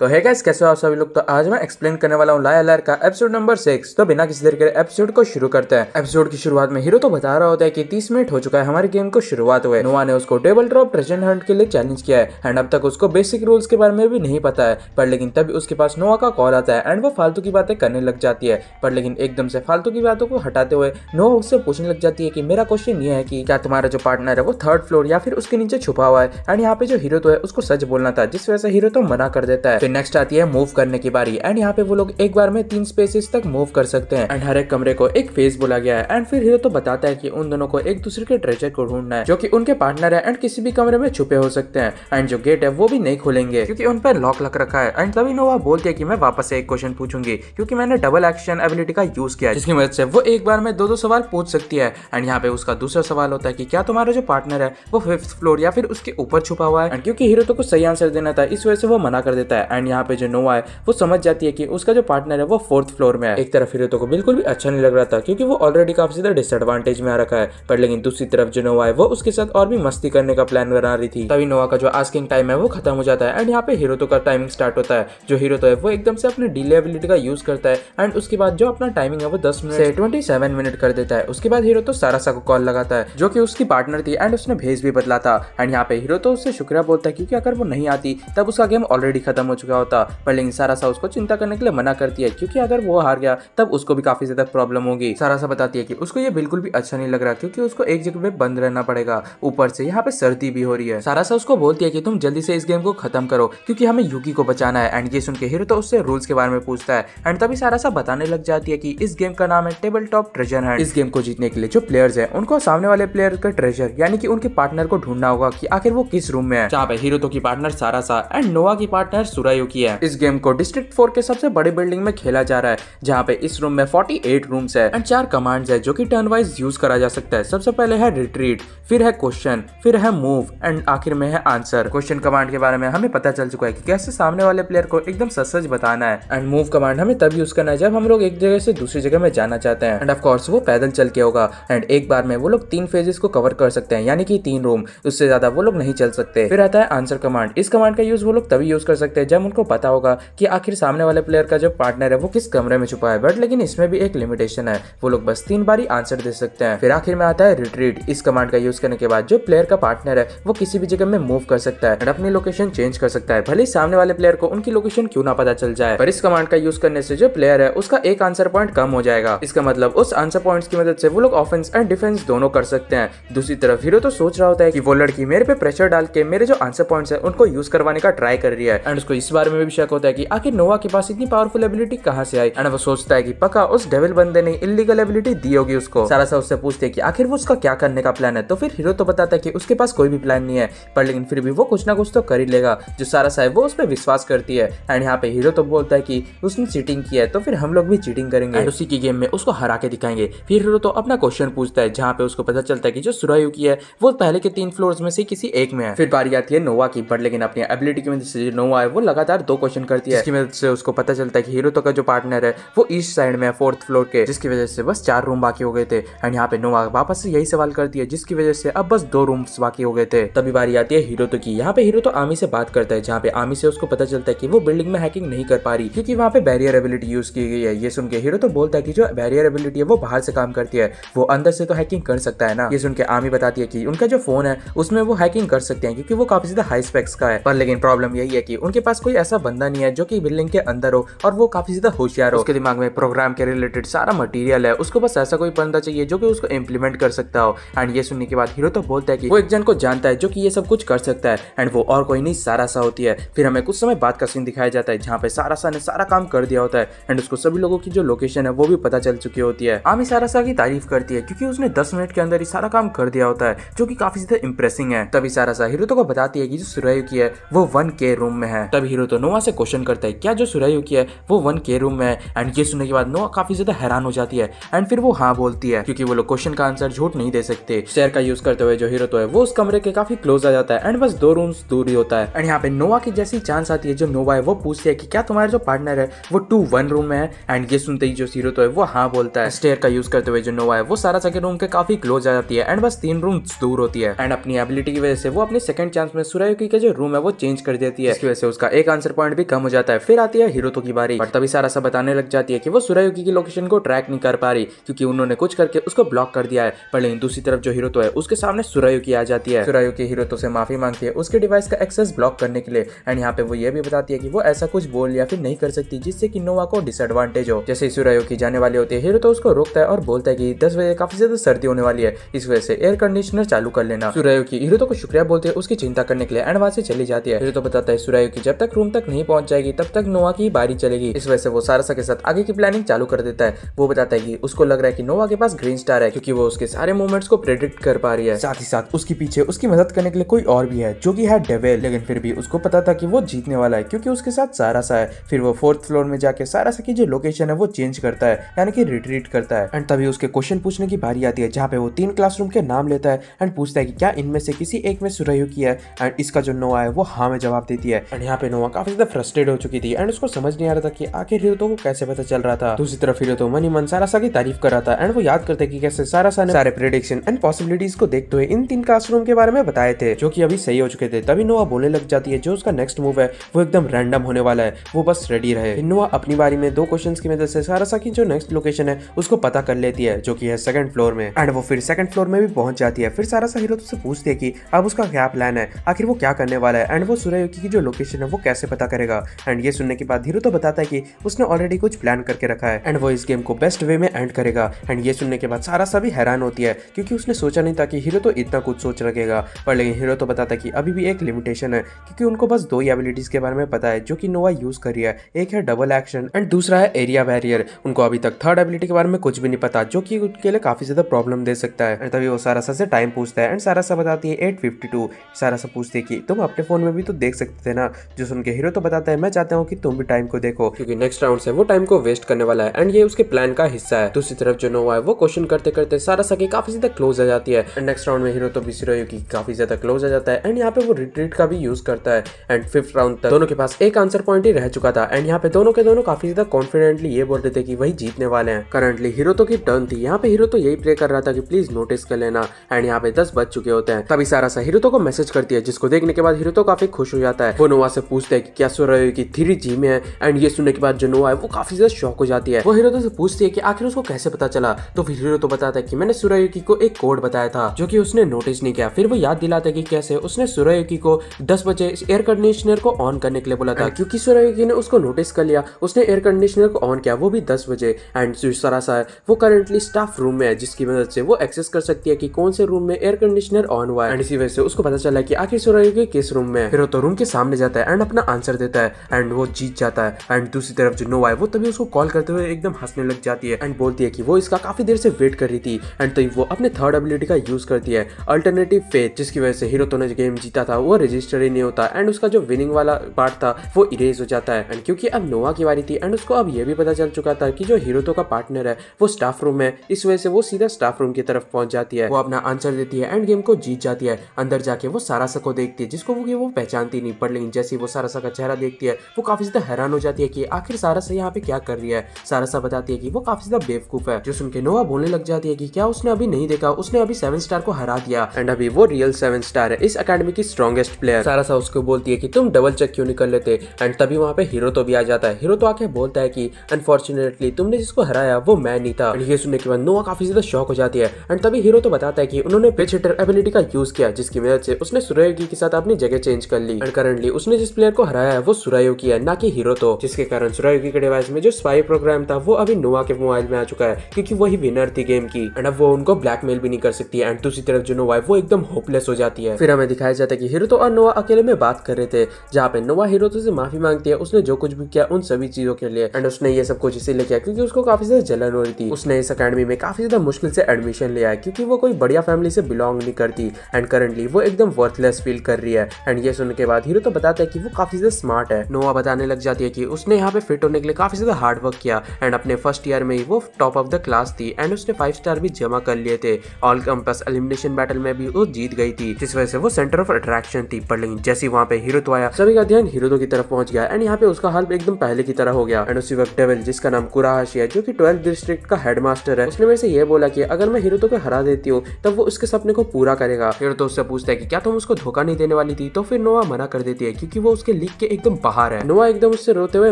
तो है गाइस कैसे हो आप सभी लोग तो आज मैं एक्सप्लेन करने वाला हूँ लाया लार का एपिसोड नंबर सिक्स तो बिना किसी देर के एपिसोड को शुरू करते हैं एपिसोड की शुरुआत में हीरो तो बता रहा होता है कि 30 मिनट हो चुका है हमारे गेम को शुरुआत हुए नोवा ने उसको टेबल ड्रॉप प्रेजेंट हंट के लिए चैलेंज किया है एंड अब तक उसको बेसिक रूल्स के बारे में भी नहीं पता है पर लेकिन तभी उसके पास नोवा का कॉल आता है एंड वो फालतू की बातें करने लग जाती है पर लेकिन एकदम से फालतू की बातों को हटाते हुए नोवा उससे पूछने लग जाती है की मेरा क्वेश्चन ये है की क्या तुम्हारा जो पार्टनर है वो थर्ड फ्लोर या फिर उसके नीचे छुपा हुआ है एंड यहाँ पे जो हीरो तो है उसको सच बोलना था जिस वजह से हीरो तो मना कर देता है फिर नेक्स्ट आती है मूव करने की बारी एंड यहाँ पे वो लोग एक बार में तीन स्पेसेस तक मूव कर सकते हैं एंड हर एक कमरे को एक फेस बोला गया है एंड फिर हीरो तो बताता है कि उन दोनों को एक दूसरे के ट्रेजर को ढूंढना है जो कि उनके पार्टनर है एंड किसी भी कमरे में छुपे हो सकते हैं एंड जो गेट है वो भी नहीं खोलेंगे क्योंकि उन पर लॉक लग रखा है एंड तभी नोवा बोलते हैं कि मैं वापस से एक क्वेश्चन पूछूंगी क्योंकि मैंने डबल एक्शन एबिलिटी का यूज किया जिसकी मदद से वो एक बार में दो दो सवाल पूछ सकती है एंड यहाँ पे उसका दूसरा सवाल होता है कि क्या तुम्हारा जो पार्टनर है वो फिफ्थ फ्लोर या फिर उसके ऊपर छुपा हुआ है एंड क्योंकि हीरो तो को सही आंसर देना था इस वजह से वो मना कर देता है एंड यहाँ पे जो नोवा है वो समझ जाती है कि उसका जो पार्टनर है वो फोर्थ फ्लोर में है एक तरफ हिरोतो को बिल्कुल भी अच्छा नहीं लग रहा था क्योंकि वो ऑलरेडी काफी ज्यादा डिसएडवांटेज में आ रखा है पर लेकिन दूसरी तरफ जो नोवा है वो उसके साथ और भी मस्ती करने का प्लान बना रही थी तभी नोवा का जो आस्किंग टाइम है वो खत्म हो जाता है एंड यहाँ पे हिरोतो का टाइमिंग स्टार्ट होता है जो हिरोतो है वो एकदम से अपने डिलेबिलिटी का यूज करता है एंड उसके बाद जो अपना टाइमिंग है वो दस मिनट से ट्वेंटी सेवन मिनट कर देता है उसके बाद हीरो तो सारासा को कॉल लगाता है जो कि उसकी पार्टनर थी एंड उसने भेज भी बदला था एंड यहाँ पे हीरो तो उससे शुक्रिया बोलता है क्योंकि अगर वो नहीं आती तब उसका गेम ऑलरेडी खत्म हो चुका चुका होता पर लेकिन सारासा उसको चिंता करने के लिए मना करती है क्योंकि अगर वो हार गया तब उसको भी काफी ज्यादा प्रॉब्लम होगी सारासा बताती है कि उसको ये बिल्कुल भी अच्छा नहीं लग रहा क्योंकि उसको एक जगह पे बंद रहना पड़ेगा ऊपर से यहाँ पे सर्दी भी हो रही है सारासा उसको बोलती है कि तुम जल्दी से इस गेम को खत्म करो क्योंकि हमें युकी को बचाना है एंड ये सुन के हीरो तो उससे रूल्स के बारे में पूछता है एंड तभी सारासा बताने लग जाती है की इस गेम का नाम है टेबल टॉप ट्रेजर है इस गेम को जीतने के लिए जो प्लेयर्स है उनको सामने वाले प्लेयर का ट्रेजर यानी कि उनके पार्टनर को ढूंढना होगा कि आखिर वो किस रूम में है जहाँ पे हीरो तो की पार्टनर सारासा एंड नोवा की पार्टनर सुराई तय किया है इस गेम को डिस्ट्रिक्ट फोर के सबसे बड़े बिल्डिंग में खेला जा रहा है जहाँ पे इस रूम में फोर्टी एट रूम है एंड चार कमांड है जो की टर्न वाइज यूज करा जा सकता है सबसे पहले है रिट्रीट फिर है क्वेश्चन फिर है मूव एंड आखिर में है आंसर क्वेश्चन कमांड के बारे में हमें पता चल चुका है की कैसे सामने वाले प्लेयर को एकदम सच सच बताना है एंड मूव कमांड हमें तब यूज करना है जब हम लोग एक जगह से दूसरी जगह में जाना चाहते हैं एंड ऑफकोर्स वो पैदल चल के होगा एंड एक बार में वो लोग तीन फेजेस को कवर कर सकते हैं यानी कि तीन रूम उससे ज्यादा वो लोग नहीं चल सकते फिर आता है आंसर कमांड इस कमांड का यूज वो लोग तभी यूज कर सकते हैं जब जब उनको पता होगा कि आखिर सामने वाले प्लेयर का जो पार्टनर है वो किस कमरे में छुपा है बट लेकिन इसमें भी एक लिमिटेशन है वो लोग बस तीन बार ही आंसर दे सकते हैं फिर आखिर में आता है रिट्रीट इस कमांड का यूज करने के बाद जो प्लेयर का पार्टनर है वो किसी भी जगह में मूव कर सकता है और अपनी लोकेशन चेंज कर सकता है भले सामने वाले प्लेयर को उनकी लोकेशन क्यों ना पता चल जाए पर इस कमांड का यूज करने से जो प्लेयर है उसका एक आंसर पॉइंट कम हो जाएगा इसका मतलब उस आंसर पॉइंट की मदद से वो लोग ऑफेंस एंड डिफेंस दोनों कर सकते हैं दूसरी तरफ हीरो तो सोच रहा होता है की वो लड़की मेरे पे प्रेशर डाल के मेरे जो आंसर पॉइंट है उनको यूज करवाने का ट्राई कर रही है एंड उसको इस बारे में भी शक होता है कि आखिर नोवा के पास इतनी पावरफुल एबिलिटी कहाँ से आई एंड वो सोचता है कि पक्का उस डेविल बंदे ने इलीगल एबिलिटी दी होगी उसको सारा सा उससे पूछते हैं कि आखिर वो उसका क्या करने का प्लान है तो फिर हीरो तो बताता है कि उसके पास कोई भी प्लान नहीं है पर लेकिन फिर भी वो कुछ ना कुछ तो कर ही लेगा जो सारा सा है वो उस पर विश्वास करती है एंड यहाँ पे हीरो तो बोलता है कि उसने चीटिंग किया है तो फिर हम लोग भी चीटिंग करेंगे एंड उसी की गेम में उसको हरा के दिखाएंगे फिर हीरो तो अपना क्वेश्चन पूछता है जहाँ पे उसको पता चलता है कि जो सुरायु की है वो पहले के तीन फ्लोर में से किसी एक में है फिर बारी आती है नोवा की पर लेकिन अपनी एबिलिटी की वजह से जो नोवा है वो लगा लगातार दो क्वेश्चन करती है जिसकी मदद से उसको पता चलता है कि हीरो तो का जो पार्टनर है वो ईस्ट साइड में है फोर्थ फ्लोर के जिसकी वजह से बस चार रूम बाकी हो गए थे एंड यहाँ पे नोवा वापस यही सवाल करती है जिसकी वजह से अब बस दो रूम बाकी हो गए थे तभी बारी आती है हीरो तो की यहाँ पे हीरो तो आमी से बात करता है जहाँ पे आमी से उसको पता चलता है की वो बिल्डिंग में हैकिंग नहीं कर पा रही क्योंकि वहाँ पे बैरियर एबिलिटी यूज की गई है ये सुन के हीरो तो बोलता है की जो बैरियर एबिलिटी है वो बाहर से काम करती है वो अंदर से तो हैकिंग कर सकता है ना ये सुन के आमी बताती है की उनका जो फोन है उसमें वो हैकिंग कर सकते हैं क्योंकि वो काफी ज्यादा हाई स्पेक्स का है पर लेकिन प्रॉब्लम यही है की उनके पास कोई ऐसा बंदा नहीं है जो कि बिल्डिंग के अंदर हो और वो काफी ज्यादा होशियार हो उसके दिमाग में प्रोग्राम के रिलेटेड सारा मटेरियल है उसको बस ऐसा कोई बंदा चाहिए जो कि उसको इम्प्लीमेंट कर सकता हो एंड ये सुनने के बाद हीरो तो बोलता है कि वो एक जन को जानता है जो कि ये सब कुछ कर सकता है एंड वो और कोई नहीं सारा सा होती है फिर हमें कुछ समय बाद का सीन दिखाया जाता है जहाँ पे सारा सा ने सारा काम कर दिया होता है एंड उसको सभी लोगों की जो लोकेशन है वो भी पता चल चुकी होती है आमी सारा सा की तारीफ करती है क्योंकि उसने दस मिनट के अंदर ही सारा काम कर दिया होता है जो की काफी ज्यादा इंप्रेसिंग है तभी सारा सा हीरो तो को बताती है की जो सुरयु की है वो वन के रूम में है तभी हीरो तो नोवा से क्वेश्चन करता है क्या जो सुरायुकी है वो वन के रूम में है एंड ये सुनने के बाद नोवा काफी ज्यादा हैरान हो जाती है एंड फिर वो हाँ बोलती है क्योंकि वो लोग क्वेश्चन का आंसर झूठ नहीं दे सकते शेयर का यूज करते हुए जो हीरो तो है वो उस कमरे के काफी क्लोज आ जाता है एंड बस दो रूम दूर ही होता है एंड यहाँ पे नोवा की जैसी चांस आती है जो नोवा है वो पूछती है की क्या तुम्हारा जो पार्टनर है वो टू वन रूम में है एंड ये सुनते ही जो हीरो तो है वो हाँ बोलता है स्टेयर का यूज करते हुए जो नोवा है वो सारा सेकंड रूम के काफी क्लोज आ जाती है एंड बस तीन रूम दूर होती है एंड अपनी एबिलिटी की वजह से वो अपने सेकंड चांस में सुरयुकी के जो रूम है वो चेंज कर देती है इसकी वजह से उसका एक का आंसर पॉइंट भी कम हो जाता है फिर आती है हिरोतो की बारी और तभी सारा सा बताने लग जाती है कि वो सुरयुगी की लोकेशन को ट्रैक नहीं कर पा रही क्योंकि उन्होंने कुछ करके उसको ब्लॉक कर दिया है पर लेकिन दूसरी तरफ जो हिरोतो है उसके सामने सूर्ययुकी आ जाती है सूर्ययुकी हिरोतो से माफी मांगती है उसके डिवाइस का एक्सेस ब्लॉक करने के लिए एंड यहाँ पे वो ये भी बताती है कि वो ऐसा कुछ बोल या फिर नहीं कर सकती जिससे कि नोवा को डिसएडवांटेज हो जैसे सूर्ययुकी जाने वाली होती है हिरोतो उसको रोकता है और बोलता है की दस बजे काफी ज्यादा सर्दी होने वाली है इस वजह से एयर कंडीशनर चालू कर लेना सूर्ययुकी हिरोतो को शुक्रिया बोलते हैं उसकी चिंता करने के लिए एंड वहां से चली जाती है हिरोतो बताता है सूर्ययुकी जब तक रूम तक नहीं पहुंच जाएगी तब तक नोवा की बारी चलेगी इस वजह से वो सारसा के साथ आगे की प्लानिंग चालू कर देता है वो बताता है कि उसको लग रहा है कि नोवा के पास ग्रीन स्टार है क्योंकि वो उसके सारे मूवमेंट्स को प्रेडिक्ट कर पा रही है साथ ही साथ उसके पीछे उसकी मदद करने के लिए कोई और भी है जो की है डेवेल लेकिन फिर भी उसको पता था की वो जीतने वाला है क्यूँकी उसके साथ सारासा है फिर वो फोर्थ फ्लोर में जाके सारासा की जो लोकेशन है वो चेंज करता है यानी कि रिट्रीट करता है एंड तभी उसके क्वेश्चन पूछने की बारी आती है जहाँ पे वो तीन क्लासरूम के नाम लेता है एंड पूछता है कि क्या इनमें से किसी एक में सुरहयु की है एंड इसका जो नोआ है वो हाँ में जवाब देती है एंड यहाँ पे नोवा हुआ काफी ज्यादा फ्रस्ट्रेट हो चुकी थी एंड उसको समझ नहीं आ रहा था कि आखिर हिरोतो को कैसे पता चल रहा था दूसरी तरफ हिरोतो मन ही मन सारासा की तारीफ कर रहा था एंड वो याद करते कि कैसे सारासा ने सारे प्रिडिक्शन एंड पॉसिबिलिटीज को देखते हुए इन तीन क्लासरूम के बारे में बताए थे जो की अभी सही हो चुके थे तभी नोवा बोलने लग जाती है जो उसका नेक्स्ट मूव है वो एकदम रैंडम होने वाला है वो बस रेडी रहे नोवा अपनी बारी में दो क्वेश्चन की मदद से सारासा की जो नेक्स्ट लोकेशन है उसको पता कर लेती है जो की है सेकंड फ्लोर में एंड वो फिर सेकंड फ्लोर में भी पहुंच जाती है फिर सारासा हिरोतो से पूछती है की अब उसका क्या प्लान है आखिर वो क्या करने वाला है एंड वो सूर्य की जो लोकेशन है वो कैसे कैसे पता करेगा एंड ये सुनने के बाद धीरू तो बताता है कि उसने ऑलरेडी कुछ प्लान करके रखा है एंड वो इस गेम को बेस्ट वे में एंड करेगा एंड ये सुनने के बाद सारा सा भी हैरान होती है क्योंकि उसने सोचा नहीं था कि हीरो तो इतना कुछ सोच रखेगा पर लेकिन हीरो तो बताता कि अभी भी एक लिमिटेशन है क्योंकि उनको बस दो ही एबिलिटीज के बारे में पता है जो कि नोवा यूज करी है एक है डबल एक्शन एंड दूसरा है एरिया बैरियर उनको अभी तक थर्ड एबिलिटी के बारे में कुछ भी नहीं पता जो कि उनके लिए काफी ज्यादा प्रॉब्लम दे सकता है एंड तभी वो सारासा से टाइम पूछता है एंड सारा सा बताती है एट सारा सा सारासा पूछती है कि तुम अपने फोन में भी तो देख सकते थे ना जो उनके हीरो तो बताता है मैं चाहता हूँ कि तुम भी टाइम को देखो क्योंकि नेक्स्ट राउंड से वो टाइम को वेस्ट करने वाला है एंड ये उसके प्लान का हिस्सा है दूसरी तरफ जो नोवा है वो क्वेश्चन करते करते सारा सके काफी ज्यादा क्लोज आ जाती है एंड नेक्स्ट राउंड में हीरो तो बिसरो की काफी ज्यादा क्लोज आ जाता है एंड यहाँ पे वो रिट्रीट का भी यूज करता है एंड फिफ्थ राउंड तक दोनों के पास एक आंसर पॉइंट ही रह चुका था एंड यहाँ पे दोनों के दोनों काफी ज्यादा कॉन्फिडेंटली ये बोल रहे थे कि वही जीतने वाले हैं करंटली हीरो तो की टर्न थी यहाँ पे हीरो तो यही प्रे कर रहा था कि प्लीज नोटिस कर लेना एंड यहाँ पे दस बज चुके होते हैं तभी सारा सा हीरो तो को मैसेज करती है जिसको देखने के बाद हीरो तो काफी खुश हो जाता है वो नोवा से पूछ पूछता है कि क्या सो रहे हो कि थ्री जी में है एंड ये सुनने के बाद जो नोआ है वो काफी ज्यादा शौक हो जाती है वो हीरो तो से पूछती है कि आखिर उसको कैसे पता चला तो फिर हीरो तो बताता है कि मैंने सुरयुकी को एक कोड बताया था जो कि उसने नोटिस नहीं किया फिर वो याद दिलाता है कि कैसे उसने सुरयुकी को दस बजे एयर कंडीशनर को ऑन करने के लिए बोला था क्योंकि सुरयुकी ने उसको नोटिस कर लिया उसने एयर कंडीशनर को ऑन किया वो भी दस बजे एंड सरासा है वो करेंटली स्टाफ रूम में है जिसकी मदद से वो एक्सेस कर सकती है की कौन से रूम में एयर कंडीशनर ऑन हुआ है एंड इसी वजह से उसको पता चला की आखिर सुरयुकी किस रूम में फिर वो तो रूम के सामने जाता है एंड अपना अपना आंसर देता है एंड वो जीत जाता है एंड दूसरी तरफ जो नोवा है वो तभी उसको कॉल करते हुए एकदम हंसने लग जाती है एंड बोलती है कि वो इसका काफी देर से वेट कर रही थी एंड तभी तो वो अपने थर्ड एबिलिटी का यूज करती है अल्टरनेटिव फेथ जिसकी वजह से हीरो तो ने गेम जीता था वो रजिस्टर ही नहीं होता एंड उसका जो विनिंग वाला पार्ट था वो इरेज हो जाता है एंड क्योंकि अब नोवा की बारी थी एंड उसको अब ये भी पता चल चुका था कि जो हीरो तो का पार्टनर है वो स्टाफ रूम है इस वजह से वो सीधा स्टाफ रूम की तरफ पहुंच जाती है वो अपना आंसर देती है एंड गेम को जीत जाती है अंदर जाके वो सारा सको देखती है जिसको वो वो पहचानती नहीं पर लेकिन जैसे वो सारा सारसा का चेहरा देखती है वो काफी ज्यादा हैरान हो जाती है कि आखिर सारसा यहाँ पे क्या कर रही है सारसा बताती है कि वो काफी ज्यादा बेवकूफ है जो सुन के नोवा बोलने लग जाती है कि क्या उसने अभी नहीं देखा उसने अभी सेवन स्टार को हरा दिया एंड अभी वो रियल सेवन स्टार है इस अकेडमी की स्ट्रॉगेस्ट प्लेयर सारसा उसको बोलती है की तुम डबल चेक क्यों नहीं कर लेते एंड तभी वहाँ पे हीरो तो भी आ जाता है हीरो तो आके बोलता है की अनफॉर्चुनेटली तुमने जिसको हराया वो मैं नहीं था ये सुनने के बाद नोवा काफी ज्यादा शौक हो जाती है एंड तभी हीरो तो बताता है की उन्होंने पिच हिटर एबिलिटी का यूज किया जिसकी मदद से उसने सुरेगी के साथ अपनी जगह चेंज कर ली एंड करंटली उसने जिस प्लेयर को हराया है वो की है ना कि हीरो तो जिसके कारण सुरायोकी की डिवाइस में जो स्पाई प्रोग्राम था वो अभी नोवा के मोबाइल में आ चुका है क्योंकि वही विनर थी गेम की एंड अब वो उनको ब्लैकमेल भी नहीं कर सकती एंड दूसरी तरफ जो नोवा वो एकदम होपलेस हो जाती है फिर हमें दिखाया जाता है की हीरो तो और नोवा अकेले में बात कर रहे थे जहाँ पे नोवा हीरो से माफी मांगती है उसने जो कुछ भी किया उन सभी चीजों के लिए एंड उसने ये सब कुछ इसीलिए किया क्योंकि उसको काफी ज्यादा जलन हो रही थी उसने इस अकेडमी में काफी ज्यादा मुश्किल से एडमिशन लिया है क्योंकि वो कोई बढ़िया फैमिली से बिलोंग नहीं करती एंड करंटली वो एकदम वर्थलेस फील कर रही है एंड ये सुनने के बाद हीरो तो बताता है कि वो काफी ज्यादा स्मार्ट है नोवा बताने लग जाती है कि उसने यहाँ पे फिट होने के लिए काफी ज्यादा हार्ड वर्क किया एंड अपने फर्स्ट ईयर में ही वो टॉप ऑफ द क्लास थी एंड उसने फाइव स्टार भी जमा कर लिए थे ऑल कैंपस एलिमिनेशन बैटल में भी वो जीत गई थी जिस वजह से वो सेंटर ऑफ अट्रैक्शन थी पर लेकिन जैसे वहाँ पे हीरो तो आया सभी का ध्यान हीरो की तरफ पहुंच गया एंड यहाँ पे उसका हाल एकदम पहले की तरह हो गया एंड उसी वक्त डेविल जिसका नाम कुराहाशी है जो की ट्वेल्थ डिस्ट्रिक्ट का मास्टर है उसने वैसे ये बोला की अगर मैं हीरो को हरा देती हूँ तब वो उसके सपने को पूरा करेगा हीरो तो उससे पूछता है की क्या तुम उसको धोखा नहीं देने वाली थी तो फिर नोवा मना कर देती है क्योंकि वो उसके लीक के एकदम बाहर है नोआ एकदम उससे रोते हुए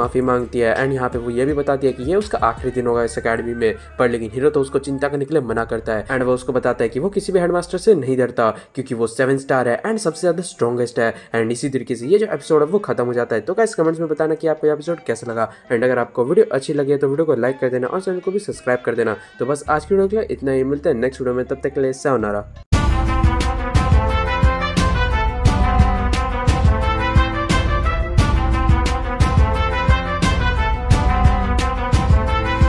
माफी मांगती है एंड यहाँ पे वो ये भी बताती है कि ये उसका आखिरी दिन होगा इस अकेडमी में पर लेकिन हीरो तो उसको चिंता करने के लिए मना करता है एंड वो उसको बताता है कि वो किसी भी हेडमास्टर से नहीं डरता क्योंकि वो सेवन स्टार है एंड सबसे ज्यादा स्ट्रॉगेस्ट है एंड इसी तरीके से ये जो एपिसोड है वो खत्म हो जाता है तो गाइस कमेंट्स में बताना कि आपको एपिसोड कैसा लगा एंड अगर आपको वीडियो अच्छी लगी तो वीडियो को लाइक कर देना और चैनल को भी सब्सक्राइब कर देना तो बस आज की वीडियो के लिए इतना ही मिलता है नेक्स्ट वीडियो में तब तक के लिए सावनारा